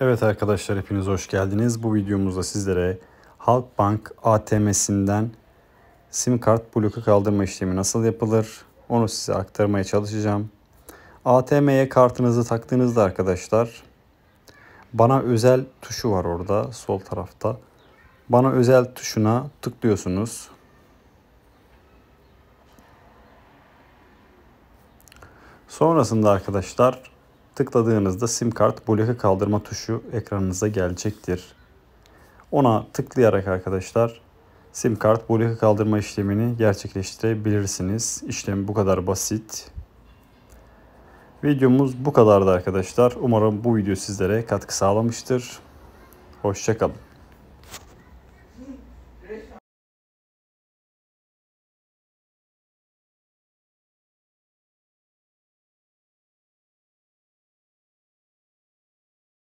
Evet arkadaşlar hepiniz hoş geldiniz. Bu videomuzda sizlere Halkbank ATM'sinden sim kart bloku kaldırma işlemi nasıl yapılır onu size aktarmaya çalışacağım. ATM'ye kartınızı taktığınızda arkadaşlar bana özel tuşu var orada sol tarafta. Bana özel tuşuna tıklıyorsunuz. Sonrasında arkadaşlar Tıkladığınızda sim kart bloke kaldırma tuşu ekranınıza gelecektir. Ona tıklayarak arkadaşlar sim kart bloke kaldırma işlemini gerçekleştirebilirsiniz. İşlem bu kadar basit. Videomuz bu kadardı arkadaşlar. Umarım bu video sizlere katkı sağlamıştır. Hoşçakalın.